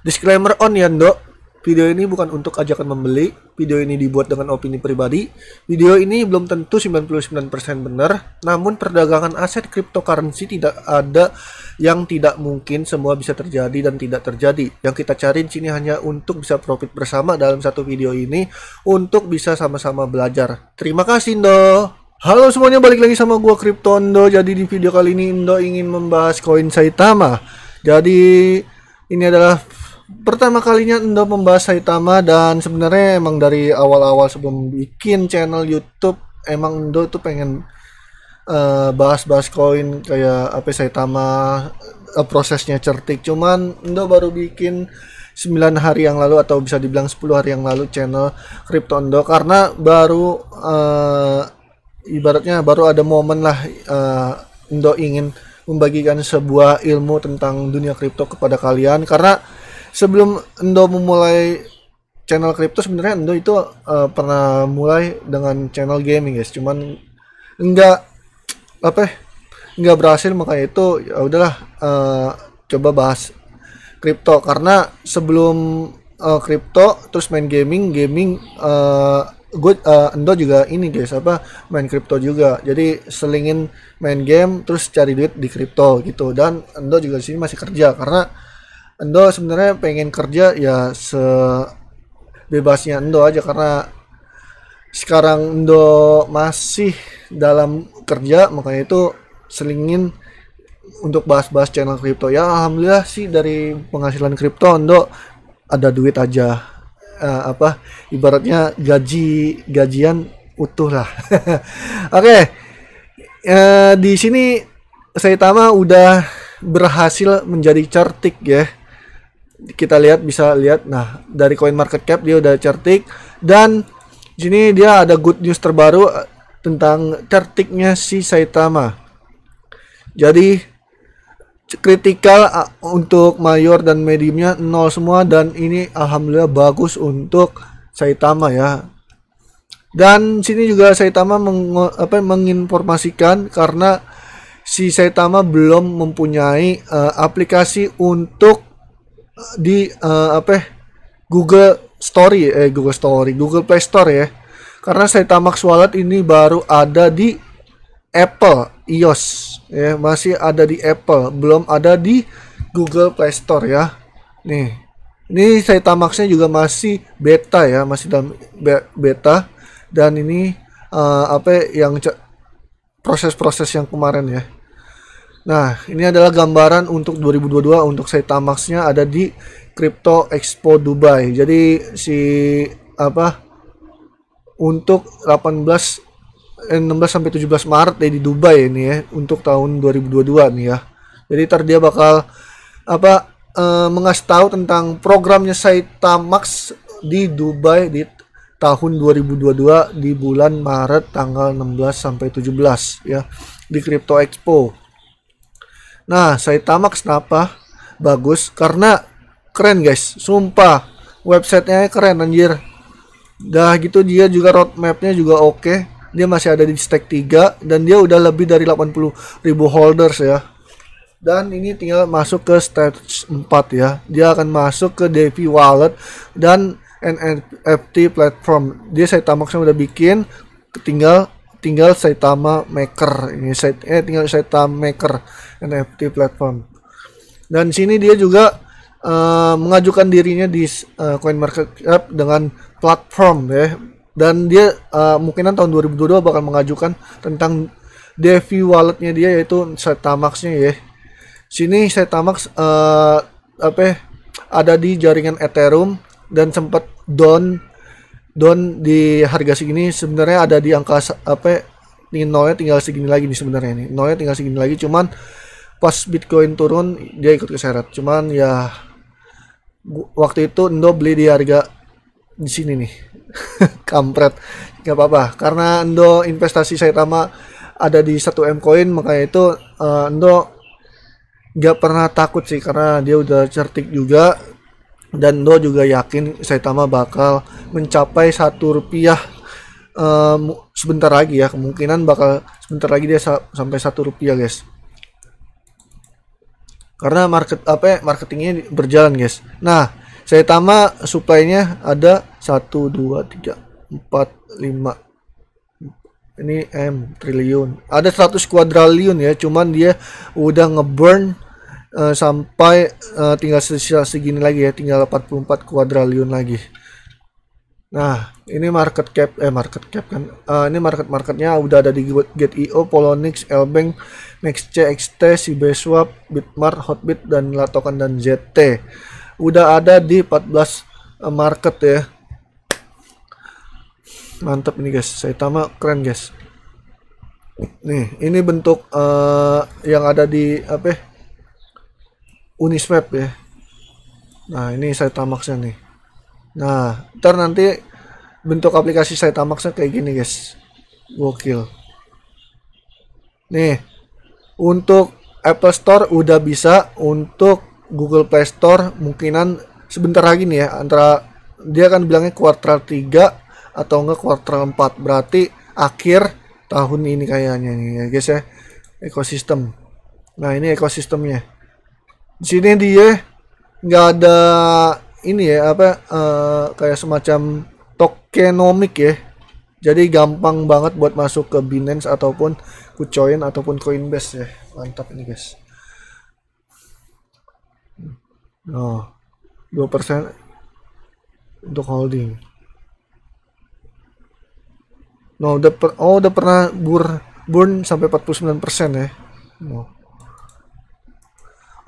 Disclaimer on ya, Ndok. Video ini bukan untuk ajakan membeli. Video ini dibuat dengan opini pribadi. Video ini belum tentu 99% benar, namun perdagangan aset cryptocurrency tidak ada yang tidak mungkin semua bisa terjadi dan tidak terjadi. Yang kita cari di sini hanya untuk bisa profit bersama dalam satu video ini untuk bisa sama-sama belajar. Terima kasih, Indo. Halo semuanya, balik lagi sama gua Kryptondo. Jadi di video kali ini Indo ingin membahas koin Saitama. Jadi ini adalah pertama kalinya endo membahas Saitama dan sebenarnya emang dari awal-awal sebelum bikin channel YouTube emang Endo tuh pengen eh, bahas-bahas uh, koin -bahas koin kayak apa Saitama uh, prosesnya cerdik cuman Endo baru bikin 9 hari yang lalu atau bisa dibilang 10 hari yang lalu channel Crypto Endo karena baru uh, ibaratnya baru ada momen lah uh, Endo ingin membagikan sebuah ilmu tentang dunia kripto kepada kalian karena sebelum Endo memulai channel kripto sebenarnya Endo itu uh, pernah mulai dengan channel gaming guys cuman enggak apa enggak ya, berhasil makanya itu ya udahlah uh, coba bahas kripto karena sebelum uh, eh, kripto terus main gaming gaming uh, gue uh, Endo juga ini guys apa main kripto juga jadi selingin main game terus cari duit di kripto gitu dan Endo juga sini masih kerja karena Endo sebenarnya pengen kerja ya sebebasnya Endo aja karena sekarang Endo masih dalam kerja makanya itu selingin untuk bahas-bahas channel kripto ya alhamdulillah sih dari penghasilan kripto Endo ada duit aja uh, apa ibaratnya gaji gajian utuh lah. Oke, okay. uh, eh, di sini saya tama udah berhasil menjadi chartik ya kita lihat bisa lihat nah dari coin market cap dia udah certik dan sini dia ada good news terbaru eh, tentang certiknya si Saitama. Jadi kritikal eh, untuk mayor dan mediumnya nol semua dan ini alhamdulillah bagus untuk Saitama ya. Dan sini juga Saitama meng, apa, menginformasikan karena si Saitama belum mempunyai uh, aplikasi untuk di uh, apa ya, Google Story eh Google Story Google Play Store ya karena tamak Wallet ini baru ada di Apple iOS ya masih ada di Apple belum ada di Google Play Store ya nih ini tamaknya juga masih beta ya masih dalam beta dan ini uh, apa ya, yang proses-proses yang kemarin ya Nah, ini adalah gambaran untuk 2022 untuk saitamax nya ada di Crypto Expo Dubai. Jadi si apa untuk 18 eh, 16 sampai 17 Maret ya, di Dubai ini ya untuk tahun 2022 nih ya. Jadi ntar dia bakal apa eh, mengasih tahu tentang programnya Saitamax di Dubai di tahun 2022 di bulan Maret tanggal 16 sampai 17 ya di Crypto Expo. Nah, Saitama kenapa? Bagus karena keren guys, sumpah. Websitenya keren anjir. Dah gitu dia juga roadmapnya juga oke. Okay. Dia masih ada di stack 3 dan dia udah lebih dari 80 ribu holders ya. Dan ini tinggal masuk ke stage 4 ya. Dia akan masuk ke DeFi wallet dan NFT platform. Dia saya kan udah bikin tinggal tinggal Saitama Maker ini eh tinggal Saitama Maker NFT platform. Dan sini dia juga uh, mengajukan dirinya di uh, eh, cap eh, dengan platform ya. Dan dia uh, mungkinan tahun 2022 bakal mengajukan tentang devi walletnya dia yaitu saitamax nya ya. Sini Saitamax uh, apa ya, ada di jaringan Ethereum dan sempat down Don di harga segini sebenarnya ada di angka apa nih nolnya tinggal segini lagi nih sebenarnya nih nolnya tinggal segini lagi cuman pas Bitcoin turun dia ikut keseret cuman ya waktu itu indo beli di harga di sini nih kampret nggak apa-apa karena indo investasi saya sama ada di satu M coin makanya itu uh, nggak pernah takut sih karena dia udah cerdik juga dan Do juga yakin Saitama bakal mencapai satu rupiah um, sebentar lagi ya kemungkinan bakal sebentar lagi dia sa sampai satu rupiah guys karena market apa ya, marketingnya berjalan guys nah Saitama supply-nya ada satu dua tiga empat lima ini M triliun ada 100 kuadriliun ya cuman dia udah ngeburn Eh, sampai uh, tinggal sisa segini lagi ya tinggal 44 kuadrilion lagi nah ini market cap eh market cap kan uh, ini market marketnya udah ada di Gate.io, Polonix, Lbank, NextC, XT, Sibeswap, Bitmart, Hotbit dan Latokan dan ZT udah ada di 14 uh, market ya mantap ini guys Saitama keren guys nih ini bentuk uh, yang ada di apa ya, Uniswap ya nah ini saya Sitamaxnya nih nah ntar nanti bentuk aplikasi saya Sitamaxnya kayak gini guys gokil nih untuk Apple Store udah bisa untuk Google Play Store mungkinan sebentar lagi nih ya antara dia kan bilangnya kuartal 3 atau enggak kuartal 4 berarti akhir tahun ini kayaknya nih ya guys ya ekosistem nah ini ekosistemnya di sini dia nggak ada ini ya apa uh, kayak semacam tokenomic ya jadi gampang banget buat masuk ke Binance ataupun Kucoin ataupun Coinbase ya mantap ini guys oh dua persen untuk holding no nah, udah per, oh udah pernah bur burn sampai 49 persen ya no.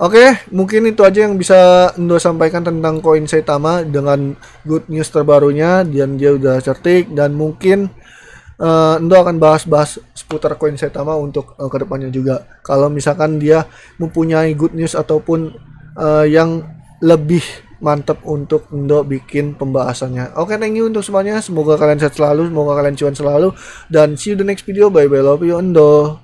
Oke, mungkin itu aja yang bisa Ndo sampaikan tentang koin Saitama dengan good news terbarunya dan dia udah cerdik dan mungkin uh, akan bahas-bahas seputar koin Saitama untuk uh, eh, kedepannya juga. Kalau misalkan dia mempunyai good news ataupun uh, yang lebih mantap untuk Ndo bikin pembahasannya. Oke, okay, thank you untuk semuanya. Semoga kalian sehat selalu, semoga kalian cuan selalu dan see you the next video. Bye bye love you Ndo.